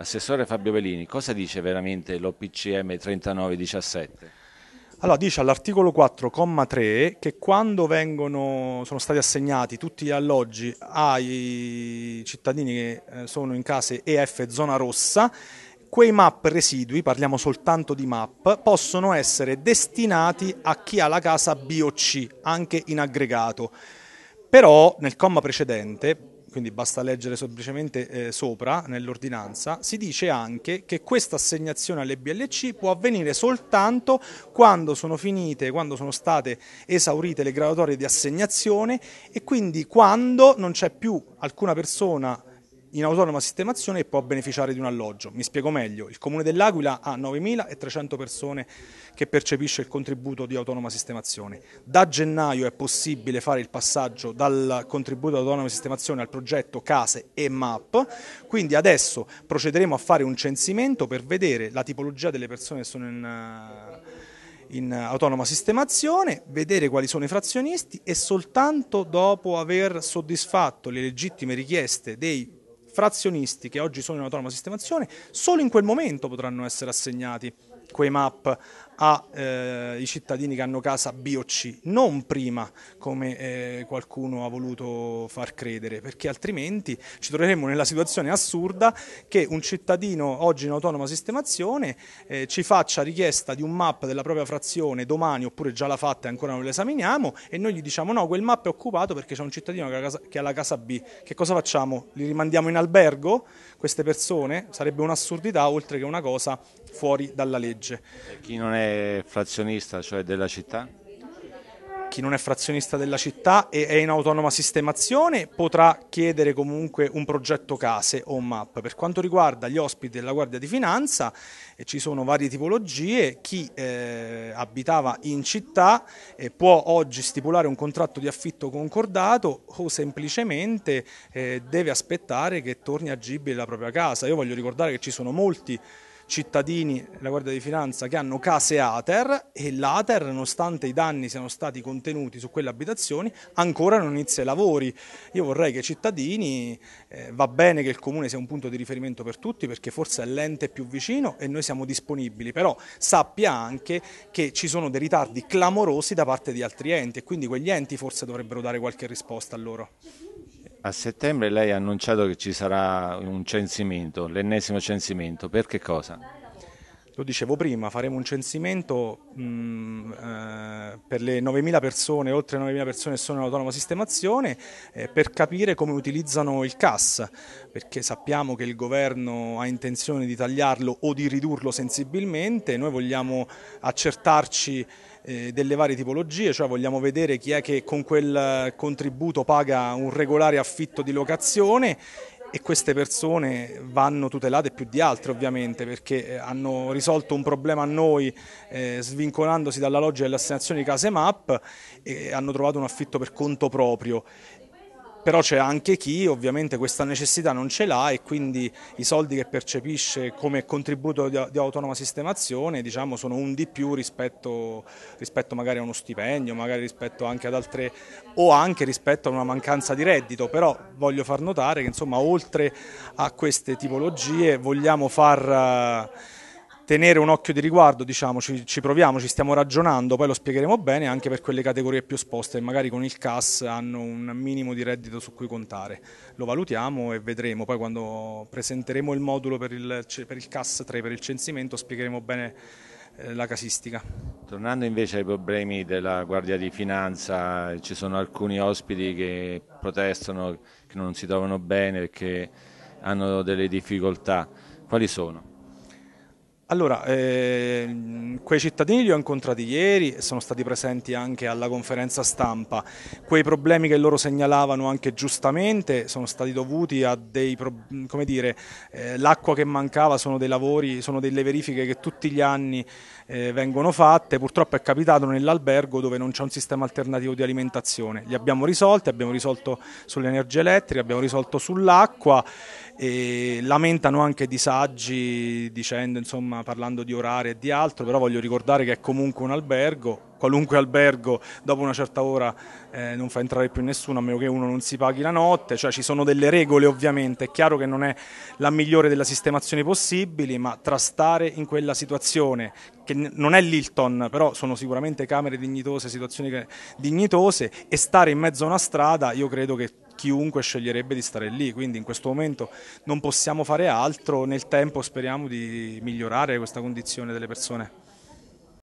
Assessore Fabio Bellini, cosa dice veramente l'OPCM 3917? Allora, dice all'articolo 4,3 che quando vengono, sono stati assegnati tutti gli alloggi ai cittadini che eh, sono in case EF zona rossa, quei MAP residui, parliamo soltanto di MAP, possono essere destinati a chi ha la casa B o C, anche in aggregato. Però nel comma precedente quindi basta leggere semplicemente eh, sopra nell'ordinanza, si dice anche che questa assegnazione alle BLC può avvenire soltanto quando sono finite, quando sono state esaurite le graduatorie di assegnazione e quindi quando non c'è più alcuna persona in autonoma sistemazione e può beneficiare di un alloggio. Mi spiego meglio, il Comune dell'Aquila ha 9.300 persone che percepisce il contributo di autonoma sistemazione. Da gennaio è possibile fare il passaggio dal contributo di autonoma sistemazione al progetto Case e MAP, quindi adesso procederemo a fare un censimento per vedere la tipologia delle persone che sono in eh, in autonoma sistemazione, vedere quali sono i frazionisti e soltanto dopo aver soddisfatto le legittime richieste dei frazionisti che oggi sono in autonoma sistemazione solo in quel momento potranno essere assegnati Coemap ai eh, cittadini che hanno casa B o C, non prima come eh, qualcuno ha voluto far credere, perché altrimenti ci troveremmo nella situazione assurda che un cittadino oggi in autonoma sistemazione eh, ci faccia richiesta di un map della propria frazione domani oppure già l'ha fatta e ancora non esaminiamo e noi gli diciamo no, quel map è occupato perché c'è un cittadino che ha, casa, che ha la casa B, che cosa facciamo? Li rimandiamo in albergo queste persone? Sarebbe un'assurdità oltre che una cosa fuori dalla legge legge. chi non è frazionista, cioè della città? chi non è frazionista della città e è in autonoma sistemazione potrà chiedere comunque un progetto case o un MAP. Per quanto riguarda gli ospiti della Guardia di Finanza eh, ci sono varie tipologie, chi eh, abitava in città eh, può oggi stipulare un contratto di affitto concordato o semplicemente eh, deve aspettare che torni agibile la propria casa. Io voglio ricordare che ci sono molti cittadini, la Guardia di Finanza, che hanno case ATER e l'ATER, nonostante i danni siano stati contenuti su quelle abitazioni, ancora non inizia i lavori. Io vorrei che i cittadini, eh, va bene che il Comune sia un punto di riferimento per tutti, perché forse è l'ente più vicino e noi siamo disponibili, però sappia anche che ci sono dei ritardi clamorosi da parte di altri enti e quindi quegli enti forse dovrebbero dare qualche risposta a loro. A settembre lei ha annunciato che ci sarà un censimento, l'ennesimo censimento, per che cosa? lo dicevo prima, faremo un censimento mh, mm, eh, per le 9.000 persone, oltre 9.000 persone che sono in autonoma sistemazione, eh, per capire come utilizzano il CAS, perché sappiamo che il governo ha intenzione di tagliarlo o di ridurlo sensibilmente, noi vogliamo accertarci eh, delle varie tipologie, cioè vogliamo vedere chi è che con quel contributo paga un regolare affitto di locazione e queste persone vanno tutelate più di altre ovviamente perché eh, hanno risolto un problema a noi eh, svincolandosi dalla loggia dell'assegnazione di case MAP e hanno trovato un affitto per conto proprio però c'è anche chi ovviamente questa necessità non ce l'ha e quindi i soldi che percepisce come contributo di, di autonoma sistemazione diciamo, sono un di più rispetto, rispetto, magari a uno stipendio, magari rispetto anche ad altre o anche rispetto a una mancanza di reddito, però voglio far notare che insomma oltre a queste tipologie vogliamo far tenere un occhio di riguardo, diciamo, ci, ci, proviamo, ci stiamo ragionando, poi lo spiegheremo bene anche per quelle categorie più esposte che magari con il CAS hanno un minimo di reddito su cui contare. Lo valutiamo e vedremo, poi quando presenteremo il modulo per il, per il CAS 3, per il censimento, spiegheremo bene eh, la casistica. Tornando invece ai problemi della Guardia di Finanza, ci sono alcuni ospiti che protestano, che non si trovano bene, che hanno delle difficoltà. Quali sono? Allora, eh, quei cittadini li ho incontrati ieri e sono stati presenti anche alla conferenza stampa. Quei problemi che loro segnalavano anche giustamente sono stati dovuti a dei, come dire, eh, l'acqua che mancava sono dei lavori, sono delle verifiche che tutti gli anni eh, vengono fatte. Purtroppo è capitato nell'albergo dove non c'è un sistema alternativo di alimentazione. Li abbiamo risolti, abbiamo risolto sull'energia elettrica, abbiamo risolto sull'acqua e lamentano anche disagi dicendo, insomma, parlando di orari e di altro, però voglio voglio ricordare che è comunque un albergo, qualunque albergo dopo una certa ora eh, non fa entrare più nessuno a meno che uno non si paghi la notte, cioè ci sono delle regole ovviamente, è chiaro che non è la migliore delle sistemazioni possibili, ma stare in quella situazione, che non è l'Hilton, però sono sicuramente camere dignitose, situazioni dignitose e stare in mezzo a una strada, io credo che chiunque sceglierebbe di stare lì, quindi in questo momento non possiamo fare altro, nel tempo speriamo di migliorare questa condizione delle persone.